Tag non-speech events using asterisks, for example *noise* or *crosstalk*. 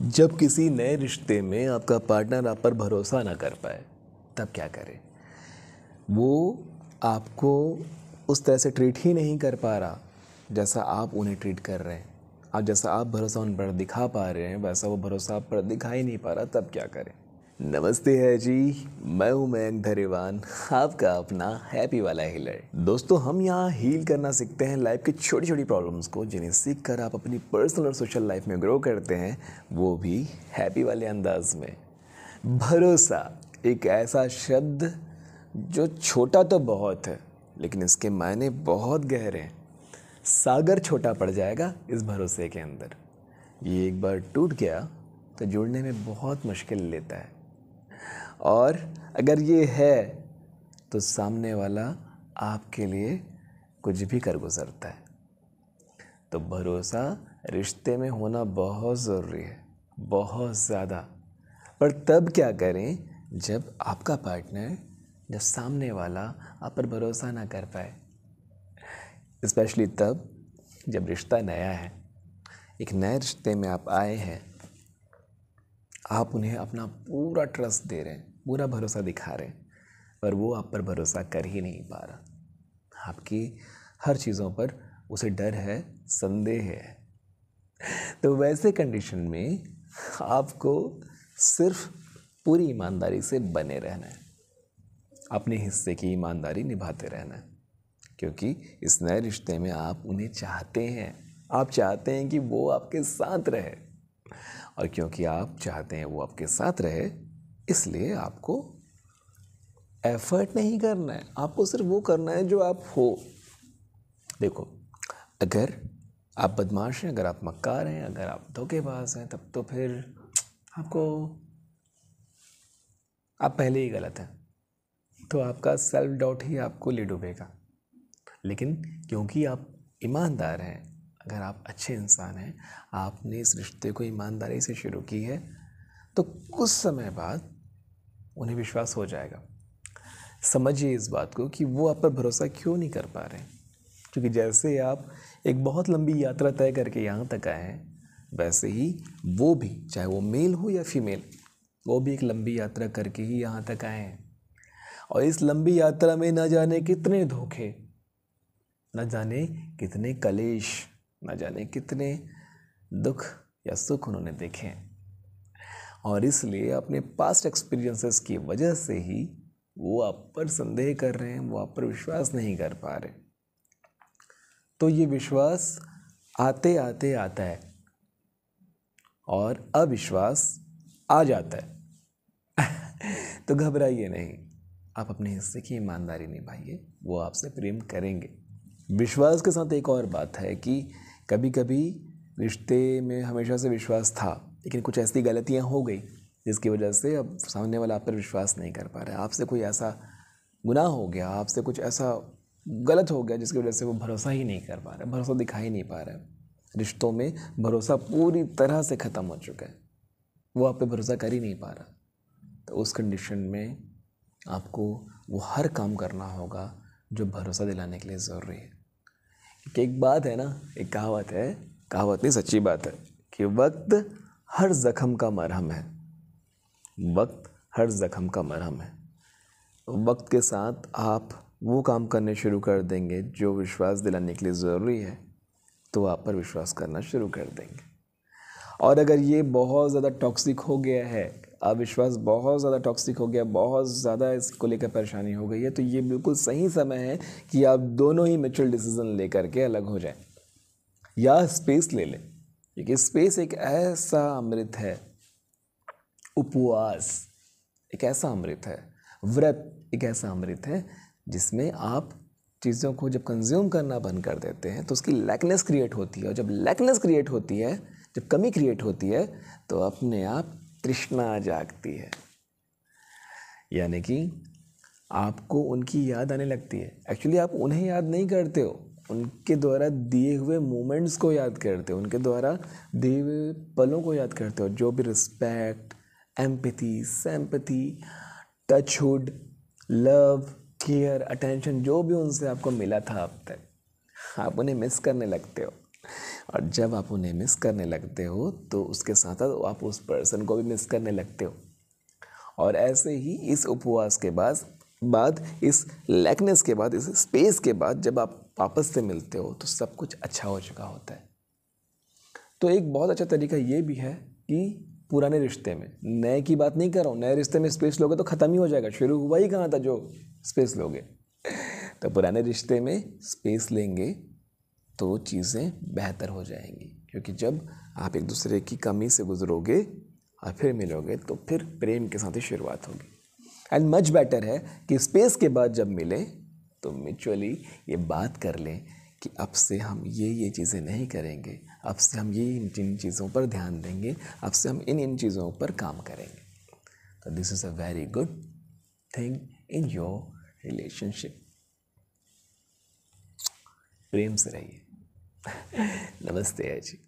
जब किसी नए रिश्ते में आपका पार्टनर आप पर भरोसा ना कर पाए तब क्या करें वो आपको उस तरह से ट्रीट ही नहीं कर पा रहा जैसा आप उन्हें ट्रीट कर रहे हैं आप जैसा आप भरोसा उन पर दिखा पा रहे हैं वैसा वो भरोसा आप पर दिखा ही नहीं पा रहा तब क्या करें नमस्ते है जी मैं हूं मयंक धरेवान आपका अपना हैप्पी वाला हीलर दोस्तों हम यहाँ हील करना सीखते हैं लाइफ के छोटी छोटी प्रॉब्लम्स को जिन्हें सीख कर आप अपनी पर्सनल और सोशल लाइफ में ग्रो करते हैं वो भी हैप्पी वाले अंदाज में भरोसा एक ऐसा शब्द जो छोटा तो बहुत है लेकिन इसके मायने बहुत गहरे हैं सागर छोटा पड़ जाएगा इस भरोसे के अंदर ये एक बार टूट गया तो जुड़ने में बहुत मुश्किल लेता है और अगर ये है तो सामने वाला आपके लिए कुछ भी कर गुजरता है तो भरोसा रिश्ते में होना बहुत ज़रूरी है बहुत ज़्यादा पर तब क्या करें जब आपका पार्टनर जब सामने वाला आप पर भरोसा ना कर पाए इस्पेशली तब जब रिश्ता नया है एक नए रिश्ते में आप आए हैं आप उन्हें अपना पूरा ट्रस्ट दे रहे हैं पूरा भरोसा दिखा रहे हैं पर वो आप पर भरोसा कर ही नहीं पा रहा आपकी हर चीज़ों पर उसे डर है संदेह है तो वैसे कंडीशन में आपको सिर्फ पूरी ईमानदारी से बने रहना है अपने हिस्से की ईमानदारी निभाते रहना है क्योंकि इस नए रिश्ते में आप उन्हें चाहते हैं आप चाहते हैं कि वो आपके साथ रहे और क्योंकि आप चाहते हैं वो आपके साथ रहे इसलिए आपको एफर्ट नहीं करना है आपको सिर्फ वो करना है जो आप हो देखो अगर आप बदमाश हैं अगर आप मक्कार हैं अगर आप धोखेबाज हैं तब तो फिर आपको आप पहले ही गलत हैं तो आपका सेल्फ डाउट ही आपको ले डूबेगा लेकिन क्योंकि आप ईमानदार हैं अगर आप अच्छे इंसान हैं आपने इस रिश्ते को ईमानदारी से शुरू की है तो कुछ समय बाद उन्हें विश्वास हो जाएगा समझिए इस बात को कि वो आप पर भरोसा क्यों नहीं कर पा रहे क्योंकि जैसे आप एक बहुत लंबी यात्रा तय करके यहाँ तक आए हैं वैसे ही वो भी चाहे वो मेल हो या फीमेल वो भी एक लंबी यात्रा करके ही यहाँ तक आए हैं और इस लंबी यात्रा में न जाने कितने धोखे न जाने कितने कलेश ना जाने कितने दुख या सुख उन्होंने देखे हैं और इसलिए अपने पास्ट एक्सपीरियंसेस की वजह से ही वो आप पर संदेह कर रहे हैं वो आप पर विश्वास नहीं कर पा रहे तो ये विश्वास आते आते आता है और अविश्वास आ जाता है *laughs* तो घबराइए नहीं आप अपने हिस्से की ईमानदारी निभाइए वो आपसे प्रेम करेंगे विश्वास के साथ एक और बात है कि कभी कभी रिश्ते में हमेशा से विश्वास था लेकिन कुछ ऐसी गलतियाँ हो गई जिसकी वजह से अब सामने वाला आप पर विश्वास नहीं कर पा रहा है आपसे कोई ऐसा गुनाह हो गया आपसे कुछ ऐसा गलत हो गया जिसकी वजह से वो भरोसा ही नहीं कर पा रहा भरोसा दिखाई नहीं पा रहा है रिश्तों में भरोसा पूरी तरह से ख़त्म हो चुका है वो आप पे भरोसा कर ही नहीं पा रहा तो उस कंडीशन में आपको वो हर काम करना होगा जो भरोसा दिलाने के लिए ज़रूरी है कि एक बात है ना एक कहावत है कहावत नहीं सच्ची बात है कि वक्त हर ज़ख्म का मरहम है वक्त हर ज़ख्म का मरहम है वक्त के साथ आप वो काम करने शुरू कर देंगे जो विश्वास दिलाने के लिए ज़रूरी है तो आप पर विश्वास करना शुरू कर देंगे और अगर ये बहुत ज़्यादा टॉक्सिक हो गया है अविश्वास बहुत ज़्यादा टॉक्सिक हो गया बहुत ज़्यादा इसको लेकर परेशानी हो गई है तो ये बिल्कुल सही समय है कि आप दोनों ही मेचुअल डिसीजन ले करके अलग हो जाएं या स्पेस ले लें क्योंकि स्पेस एक ऐसा अमृत है उपवास एक ऐसा अमृत है व्रत एक ऐसा अमृत है जिसमें आप चीज़ों को जब कंज्यूम करना बंद कर देते हैं तो उसकी लैकनेस क्रिएट होती है और जब लैकनेस क्रिएट होती है जब कमी क्रिएट होती है तो अपने आप तृष्णा जागती है यानी कि आपको उनकी याद आने लगती है एक्चुअली आप उन्हें याद नहीं करते हो उनके द्वारा दिए हुए मोमेंट्स को याद करते हो उनके द्वारा दिए हुए पलों को याद करते हो जो भी रिस्पेक्ट एम्पथी सेम्पथी टचहुड लव केयर अटेंशन जो भी उनसे आपको मिला था अब तक आप उन्हें मिस करने लगते हो और जब आप उन्हें मिस करने लगते हो तो उसके साथ साथ आप उस पर्सन को भी मिस करने लगते हो और ऐसे ही इस उपवास के बाद बाद इस लैकनेस के बाद इस स्पेस के बाद जब आप वापस से मिलते हो तो सब कुछ अच्छा हो चुका होता है तो एक बहुत अच्छा तरीका ये भी है कि पुराने रिश्ते में नए की बात नहीं कर रहा हूँ नए रिश्ते में स्पेस लोगे तो ख़त्म ही हो जाएगा शुरू हुआ ही कहाँ था जो स्पेस लोगे तो पुराने रिश्ते में स्पेस लेंगे तो चीज़ें बेहतर हो जाएंगी क्योंकि जब आप एक दूसरे की कमी से गुजरोगे और फिर मिलोगे तो फिर प्रेम के साथ ही शुरुआत होगी एंड मच बेटर है कि स्पेस के बाद जब मिलें तो म्यूचुअली ये बात कर लें कि अब से हम ये ये चीज़ें नहीं करेंगे अब से हम ये इन चीज़ों पर ध्यान देंगे अब से हम इन इन चीज़ों पर काम करेंगे तो this is a very good thing in your relationship प्रेम से रहिए Namaste, Gente.